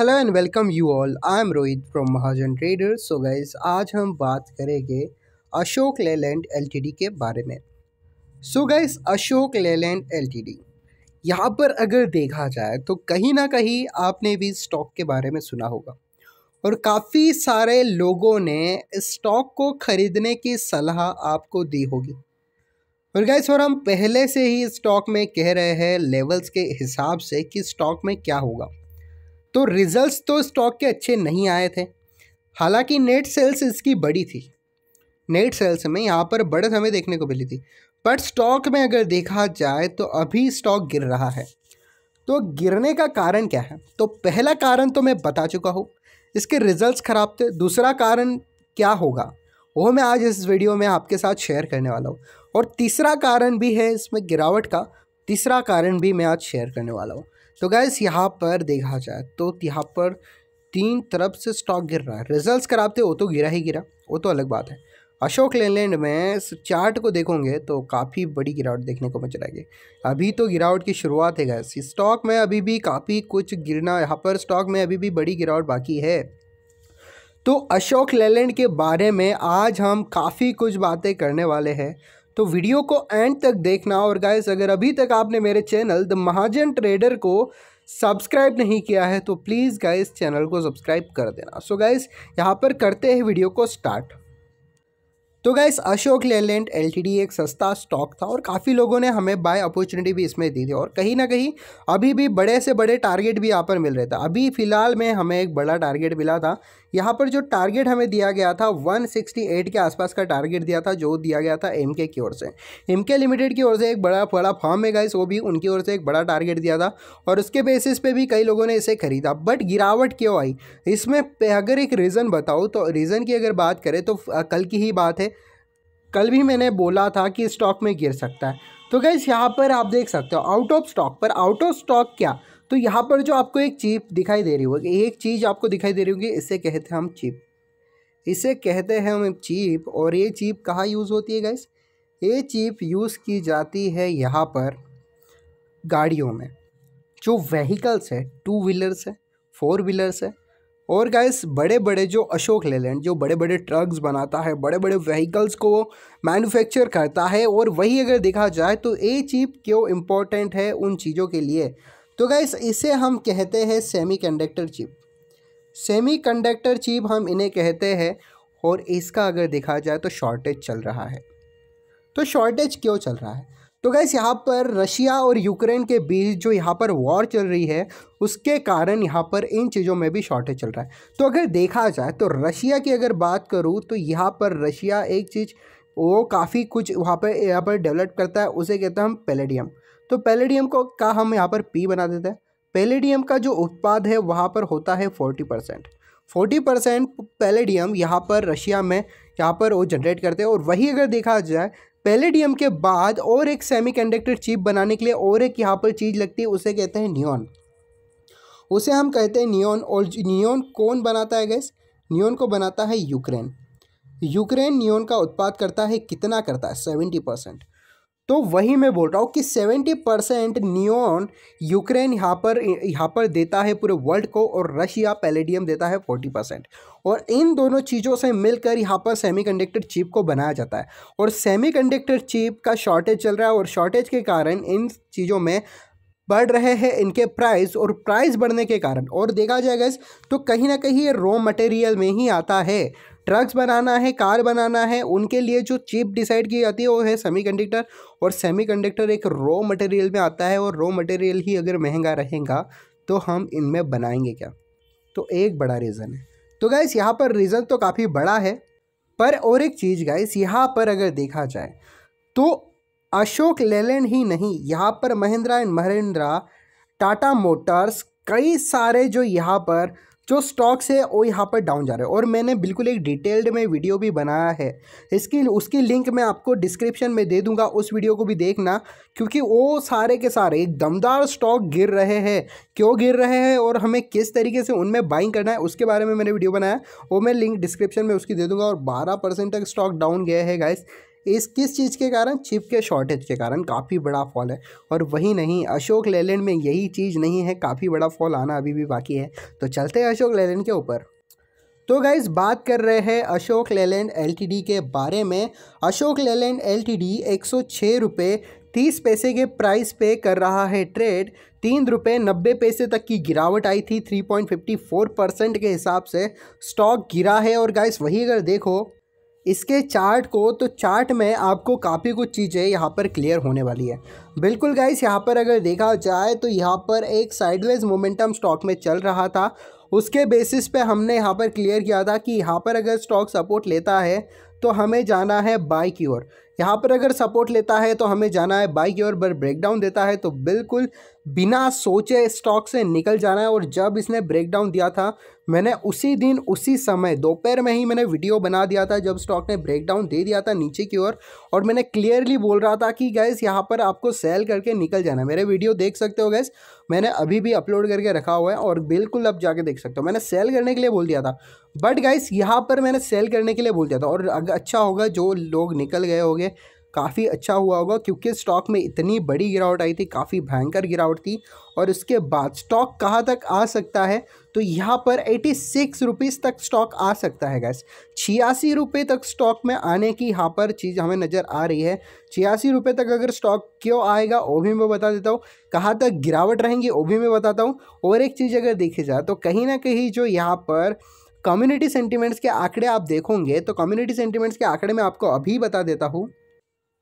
hello and welcome you all I am Rohit from Mahajan trader so guys आज हम बात करेंगे अशोक लेलैंड एल के बारे में so so guys Ashok Leyland D यहाँ पर अगर देखा जाए तो कहीं ना कहीं आपने भी स्टॉक के बारे में सुना होगा और काफ़ी सारे लोगों ने स्टॉक को ख़रीदने की सलाह आपको दी होगी और गाइस और हम पहले से ही स्टॉक में कह रहे हैं लेवल्स के हिसाब से कि स्टॉक में क्या होगा तो रिजल्ट्स तो स्टॉक के अच्छे नहीं आए थे हालांकि नेट सेल्स इसकी बड़ी थी नेट सेल्स में यहाँ पर बढ़त हमें देखने को मिली थी बट स्टॉक में अगर देखा जाए तो अभी स्टॉक गिर रहा है तो गिरने का कारण क्या है तो पहला कारण तो मैं बता चुका हूँ इसके रिजल्ट्स ख़राब थे दूसरा कारण क्या होगा वो मैं आज इस वीडियो में आपके साथ शेयर करने वाला हूँ और तीसरा कारण भी है इसमें गिरावट का तीसरा कारण भी मैं आज शेयर करने वाला हूँ तो गैस यहाँ पर देखा जाए तो यहाँ पर तीन तरफ से स्टॉक गिर रहा है रिजल्ट्स कराते वो तो गिरा ही गिरा वो तो अलग बात है अशोक लेलैंड में चार्ट को देखोगे तो काफ़ी बड़ी गिरावट देखने को मिल जाएगी अभी तो गिरावट की शुरुआत है गैस स्टॉक में अभी भी काफ़ी कुछ गिरना यहाँ पर स्टॉक में अभी भी बड़ी गिरावट बाकी है तो अशोक लेलैंड के बारे में आज हम काफ़ी कुछ बातें करने वाले हैं तो वीडियो को एंड तक देखना और गाइस अगर अभी तक आपने मेरे चैनल द महाजन ट्रेडर को सब्सक्राइब नहीं किया है तो प्लीज़ गाइस चैनल को सब्सक्राइब कर देना सो गाइस यहाँ पर करते हैं वीडियो को स्टार्ट तो गाइस अशोक लेलैंड डी एक सस्ता स्टॉक था और काफ़ी लोगों ने हमें बाय अपॉर्चुनिटी भी इसमें दी थी और कहीं ना कहीं अभी भी बड़े से बड़े टारगेट भी यहाँ पर मिल रहे थे अभी फ़िलहाल में हमें एक बड़ा टारगेट मिला था यहाँ पर जो टारगेट हमें दिया गया था 168 के आसपास का टारगेट दिया था जो दिया गया था एम की ओर से एम लिमिटेड की ओर से एक बड़ा बड़ा फॉर्म है गाइस वो भी उनकी ओर से एक बड़ा टारगेट दिया था और उसके बेसिस पे भी कई लोगों ने इसे खरीदा बट गिरावट क्यों आई इसमें अगर एक रीज़न बताओ तो रीज़न की अगर बात करें तो कल की ही बात है कल भी मैंने बोला था कि स्टॉक में गिर सकता है तो गैस यहाँ पर आप देख सकते हो आउट ऑफ स्टॉक पर आउट ऑफ स्टॉक क्या तो यहाँ पर जो आपको एक चीप दिखाई दे रही होगी एक चीज़ आपको दिखाई दे रही होगी इसे कहते हैं हम चिप इसे कहते हैं हम चीप और ये चीप कहाँ यूज़ होती है गैस ये चिप यूज़ की जाती है यहाँ पर गाड़ियों में जो व्हीकल्स है टू व्हीलर्स है फोर व्हीलर्स है और गैस बड़े बड़े जो अशोक लेलैंड जो बड़े बड़े ट्रक्स बनाता है बड़े बड़े व्हीकल्स को वो मैन्युफैक्चर करता है और वही अगर देखा जाए तो ये चीप क्यों इम्पोर्टेंट है उन चीज़ों के लिए तो गैस इसे हम कहते हैं सेमीकंडक्टर चिप सेमीकंडक्टर चिप हम इन्हें कहते हैं और इसका अगर देखा जाए तो शॉर्टेज चल रहा है तो शॉर्टेज क्यों चल रहा है तो गैस यहाँ पर रशिया और यूक्रेन के बीच जो यहाँ पर वॉर चल रही है उसके कारण यहाँ पर इन चीज़ों में भी शॉर्टेज चल रहा है तो अगर देखा जाए तो रशिया की अगर बात करूँ तो यहाँ पर रशिया एक चीज़ वो काफ़ी कुछ वहाँ पर यहाँ पर डेवलप करता है उसे कहते हैं हम पेलेडियम तो पैलेडियम को का हम यहाँ पर पी बना देते हैं पैलेडियम का जो उत्पाद है वहाँ पर होता है forty percent forty percent palladium यहाँ पर रशिया में यहाँ पर वो जनरेट करते हैं और वही अगर देखा जाए पैलेडियम के बाद और एक सेमीकंडक्टर चिप बनाने के लिए और एक यहाँ पर चीज़ लगती है उसे कहते हैं न्योन उसे हम कहते हैं नियोन और नियोन कौन बनाता है गैस नियोन को बनाता है यूक्रेन यूक्रेन नियोन का उत्पाद करता है कितना करता है सेवेंटी परसेंट तो वही मैं बोल रहा हूँ कि सेवेंटी परसेंट न्यून यूक्रेन यहाँ पर यहाँ पर देता है पूरे वर्ल्ड को और रशिया पैलेडियम देता है फोर्टी परसेंट और इन दोनों चीज़ों से मिलकर यहाँ पर सेमीकंडक्टर चिप को बनाया जाता है और सेमीकंडक्टर चिप का शॉर्टेज चल रहा है और शॉर्टेज के कारण इन चीज़ों में बढ़ रहे हैं इनके प्राइस और प्राइस बढ़ने के कारण और देखा जाए गैस तो कहीं ना कहीं ये रॉ मटेरियल में ही आता है ट्रक्स बनाना है कार बनाना है उनके लिए जो चिप डिसाइड की जाती है वो है सेमीकंडक्टर और सेमीकंडक्टर एक रॉ मटेरियल में आता है और रॉ मटेरियल ही अगर महंगा रहेगा तो हम इनमें बनाएंगे क्या तो एक बड़ा रीज़न है तो गैस यहाँ पर रीज़न तो काफ़ी बड़ा है पर और एक चीज़ गाइस यहाँ पर अगर देखा जाए तो अशोक लेलैंड ही नहीं यहाँ पर महिंद्रा एंड महिंद्रा टाटा मोटर्स कई सारे जो यहाँ पर जो स्टॉक्स है वो यहाँ पर डाउन जा रहे हैं और मैंने बिल्कुल एक डिटेल्ड में वीडियो भी बनाया है इसकी उसकी लिंक मैं आपको डिस्क्रिप्शन में दे दूंगा उस वीडियो को भी देखना क्योंकि वो सारे के सारे एक दमदार स्टॉक गिर रहे हैं क्यों गिर रहे हैं और हमें किस तरीके से उनमें बाइंग करना है उसके बारे में मैंने वीडियो बनाया वो मैं लिंक डिस्क्रिप्शन में उसकी दे दूँगा और बारह तक स्टॉक डाउन गया है गाइस इस किस चीज़ के कारण चिप के शॉर्टेज के कारण काफ़ी बड़ा फॉल है और वही नहीं अशोक लेलैंड में यही चीज़ नहीं है काफ़ी बड़ा फॉल आना अभी भी बाकी है तो चलते हैं अशोक लेलैंड के ऊपर तो गाइज बात कर रहे हैं अशोक लेलैंड एल के बारे में अशोक लेलैंड एल एक सौ छः रुपये तीस पैसे के प्राइस पे कर रहा है ट्रेड तीन रुपये नब्बे पैसे तक की गिरावट आई थी three point fifty four percent के हिसाब से स्टॉक गिरा है और गाइस वही अगर देखो इसके चार्ट को तो चार्ट में आपको काफ़ी कुछ चीज़ें यहाँ पर क्लियर होने वाली है बिल्कुल गाइस यहाँ पर अगर देखा जाए तो यहाँ पर एक साइडवेज मोमेंटम स्टॉक में चल रहा था उसके बेसिस पे हमने यहाँ पर क्लियर किया था कि यहाँ पर अगर स्टॉक सपोर्ट लेता है तो हमें जाना है बाई की ओर यहाँ पर अगर सपोर्ट लेता है तो हमें जाना है बाई की ओर पर ब्रेकडाउन देता है तो बिल्कुल बिना सोचे स्टॉक से निकल जाना है और जब इसने ब्रेकडाउन दिया था मैंने उसी दिन उसी समय दोपहर में ही मैंने वीडियो बना दिया था जब स्टॉक ने ब्रेकडाउन दे दिया था नीचे की ओर और मैंने क्लियरली बोल रहा था कि गैस यहाँ पर आपको सेल करके निकल जाना मेरे वीडियो देख सकते हो गैस मैंने अभी भी अपलोड करके रखा हुआ है और बिल्कुल अब जाके देख सकते हो मैंने सेल करने के लिए बोल दिया था बट गाइस यहाँ पर मैंने सेल करने के लिए बोल दिया था और अच्छा होगा जो लोग निकल गए होंगे काफ़ी अच्छा हुआ होगा क्योंकि स्टॉक में इतनी बड़ी गिरावट आई थी काफ़ी भयंकर गिरावट थी और उसके बाद स्टॉक कहाँ तक आ सकता है तो यहाँ पर एटी सिक्स रुपीज़ तक स्टॉक आ सकता है गैस छियासी रुपये तक स्टॉक में आने की यहाँ पर चीज़ हमें नज़र आ रही है छियासी रुपये तक अगर स्टॉक क्यों आएगा वो भी मैं बता देता हूँ कहाँ तक गिरावट रहेंगी वो भी मैं बताता हूँ और एक चीज़ अगर देखी जाए तो कहीं ना कहीं जो यहाँ पर कम्युनिटी सेंटीमेंट्स के आंकड़े आप देखोगे तो कम्युनिटी सेंटीमेंट्स के आंकड़े मैं आपको अभी बता देता हूँ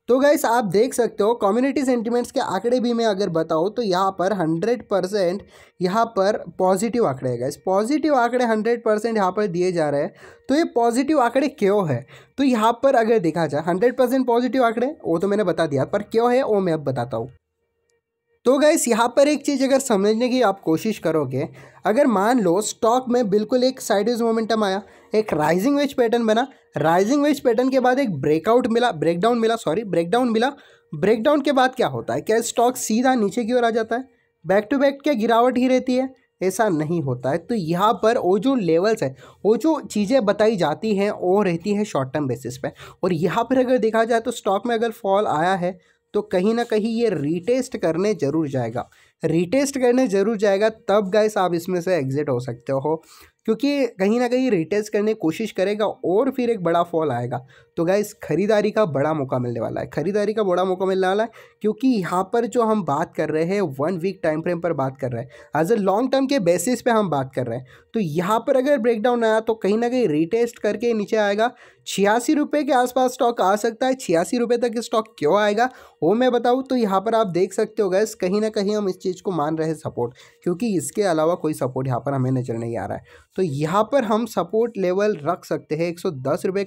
तो गाइस आप देख सकते हो कम्युनिटी सेंटीमेंट्स के आंकड़े भी मैं अगर बताऊँ तो यहाँ पर हंड्रेड परसेंट यहाँ पर पॉजिटिव आंकड़े है गाइस पॉजिटिव आंकड़े हंड्रेड परसेंट यहाँ पर दिए जा रहे हैं तो ये पॉजिटिव आंकड़े क्यों है तो यहाँ पर अगर देखा जाए हंड्रेड परसेंट पॉजिटिव आंकड़े वो तो मैंने बता दिया पर क्यों है वो मैं अब बताता हूँ तो गैस यहाँ पर एक चीज़ अगर समझने की आप कोशिश करोगे अगर मान लो स्टॉक में बिल्कुल एक साइडवेज मोमेंटम आया एक राइजिंग वेज पैटर्न बना राइजिंग वेज पैटर्न के बाद एक ब्रेकआउट मिला ब्रेकडाउन मिला सॉरी ब्रेकडाउन मिला ब्रेकडाउन के बाद क्या होता है क्या स्टॉक सीधा नीचे की ओर आ जाता है बैक टू बैक क्या गिरावट ही रहती है ऐसा नहीं होता है तो यहाँ पर वो जो लेवल्स है वो जो चीज़ें बताई जाती हैं वो रहती हैं शॉर्ट टर्म बेसिस पे और यहाँ पर अगर देखा जाए तो स्टॉक में अगर फॉल आया है तो कहीं ना कहीं ये रीटेस्ट करने ज़रूर जाएगा रिटेस्ट करने ज़रूर जाएगा तब गाइस आप इसमें से एग्ज़िट हो सकते हो क्योंकि कहीं ना कहीं रिटेस्ट करने की कोशिश करेगा और फिर एक बड़ा फॉल आएगा तो गाइस ख़रीदारी का बड़ा मौका मिलने वाला है ख़रीदारी का बड़ा मौका मिलने वाला है क्योंकि यहाँ पर जो हम बात कर रहे हैं वन वीक टाइम फ्रेम पर बात कर रहे हैं एज ए लॉन्ग टर्म के बेसिस पे हम बात कर रहे हैं तो यहाँ पर अगर ब्रेकडाउन आया तो कहीं ना कहीं रिटेस्ट करके नीचे आएगा छियासी रुपये के आसपास स्टॉक आ सकता है छियासी रुपये तक स्टॉक क्यों आएगा वो मैं बताऊँ तो यहाँ पर आप देख सकते हो गैस कहीं ना कहीं हम इस चीज़ को मान रहे सपोर्ट क्योंकि इसके अलावा कोई सपोर्ट यहाँ पर हमें नज़र नहीं आ रहा है तो यहाँ पर हम सपोर्ट लेवल रख सकते हैं एक सौ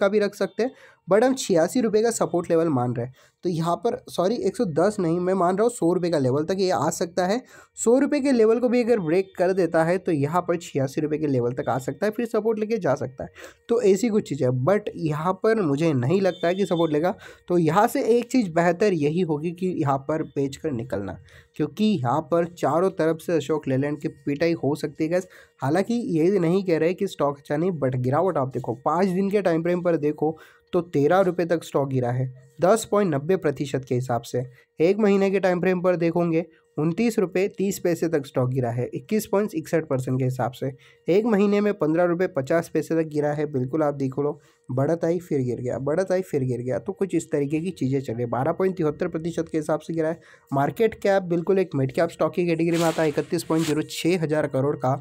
का भी रख सकते हैं बट हम छियासी रुपये का सपोर्ट लेवल मान रहे हैं तो यहाँ पर सॉरी एक सौ दस नहीं मैं मान रहा हूँ सौ रुपये का लेवल तक ये आ सकता है सौ रुपये के लेवल को भी अगर ब्रेक कर देता है तो यहाँ पर छियासी रुपये के लेवल तक आ सकता है फिर सपोर्ट लेके जा सकता है तो ऐसी कुछ चीज़ें बट यहाँ पर मुझे नहीं लगता है कि सपोर्ट लेगा तो यहाँ से एक चीज़ बेहतर यही होगी कि यहाँ पर बेच कर निकलना क्योंकि यहाँ पर चारों तरफ से अशोक लेलैंड की पिटाई हो सकती है गैस हालांकि ये नहीं कह रहे कि स्टॉक अच्छा नहीं बट गिरावट आप देखो पाँच दिन के टाइम फ्रेम पर देखो तो तेरह रुपये तक स्टॉक गिरा है दस पॉइंट नब्बे प्रतिशत के हिसाब से एक महीने के टाइम फ्रेम पर देखोगे उनतीस रुपये तीस पैसे तक स्टॉक गिरा है इक्कीस पॉइंट इकसठ परसेंट के हिसाब से एक महीने में पंद्रह रुपये पचास पैसे तक गिरा है बिल्कुल आप देख लो बढ़त आई फिर गिर गया बढ़त आई फिर गिर गया तो कुछ इस तरीके की चीज़ें चल रही है बारह पॉइंट तिहत्तर प्रतिशत के हिसाब से गिरा है मार्केट कैप बिल्कुल एक मिड कैप स्टॉक की कैटेगरी में आता है इकतीस पॉइंट जीरो छः हज़ार करोड़ का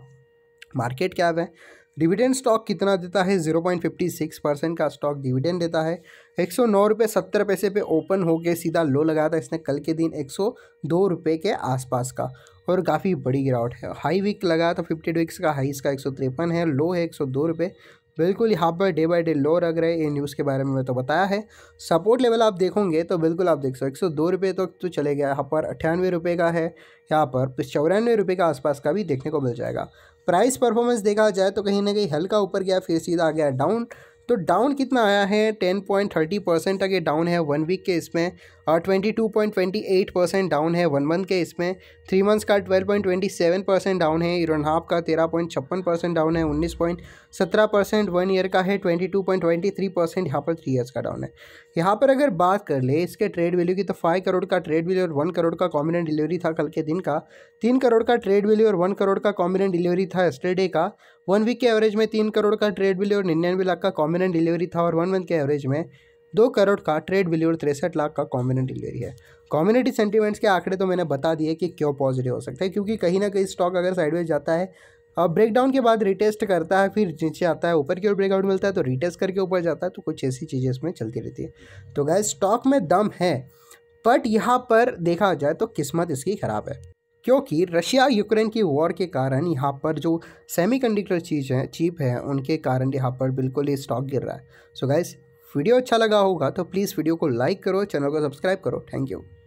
मार्केट कैप है डिविडेंड स्टॉक कितना देता है zero point fifty six percent का स्टॉक डिविडेंड देता है एक सौ नौ रुपये सत्तर पैसे पे ओपन हो गए सीधा लो लगाया था इसने कल के दिन एक सौ दो रुपये के आसपास का और काफ़ी बड़ी गिरावट है हाई वीक लगा था फिफ्टी टू का हाई इसका एक सौ तिरपन है लो है एक सौ दो रुपये बिल्कुल यहाँ पर डे बाय डे लो रग रहे ये न्यूज़ के बारे में मैं तो बताया है सपोर्ट लेवल आप देखोगे तो बिल्कुल आप देख सो एक सौ दो रुपये तो, तो चले गया यहाँ पर अट्ठानवे रुपये का है यहाँ पर चौरानवे रुपये के आसपास का भी देखने को मिल जाएगा प्राइस परफॉर्मेंस देखा जाए तो कहीं ना कहीं हल्का ऊपर गया फिर सीधा आ गया डाउन तो डाउन कितना आया है टेन पॉइंट थर्टी परसेंट तक ये डाउन है वन वीक के इसमें और twenty two point twenty eight percent down है वन मंथ के इसमें थ्री मंथ्स का twelve point twenty seven percent down है ईरन हाफ का तेरह पॉइंट छप्पन परसेंट डाउन है उन्नीस पॉइंट सत्रह परसेंट वन ईयर का है twenty two point twenty three percent यहाँ पर थ्री ईयर्स का डाउन है यहाँ पर अगर बात कर ले इसके ट्रेड वैल्यू की तो फाइव करोड़ का ट्रेड वैल्यू और वन करोड़ का कॉम्बिनेंट डिलीवरी था कल के दिन का तीन करोड़ का ट्रेड वैल्यू और वन करोड़ का कॉम्बिनेंट डिलीवरी था एस्टरडे का वन वीक के एवरेज में तीन करोड़ का ट्रेड वैल्यू और निन्यानवे लाख का कॉम्बिनेंट डिलीवरी था और वन मंथ के एवरेज में दो करोड़ का ट्रेड वैल्यू और तिरसठ लाख का कॉम्बिनेंट डिलीवरी है कॉम्युनिटी सेंटीमेंट्स के आंकड़े तो मैंने बता दिए कि क्यों पॉजिटिव हो सकता है क्योंकि कहीं ना कहीं स्टॉक अगर साइडवेज जाता है अब ब्रेकडाउन के बाद रिटेस्ट करता है फिर नीचे आता है ऊपर की ओर ब्रेकआउट मिलता है तो रिटेस्ट करके ऊपर जाता है तो कुछ ऐसी चीज़ें इसमें चलती रहती है तो गैस स्टॉक में दम है बट यहाँ पर देखा जाए तो किस्मत इसकी ख़राब है क्योंकि रशिया यूक्रेन की वॉर के कारण यहाँ पर जो सेमीकंडक्टर चीज़ है चीप है उनके कारण यहाँ पर बिल्कुल ही स्टॉक गिर रहा है सो so गाइस वीडियो अच्छा लगा होगा तो प्लीज़ वीडियो को लाइक करो चैनल को सब्सक्राइब करो थैंक यू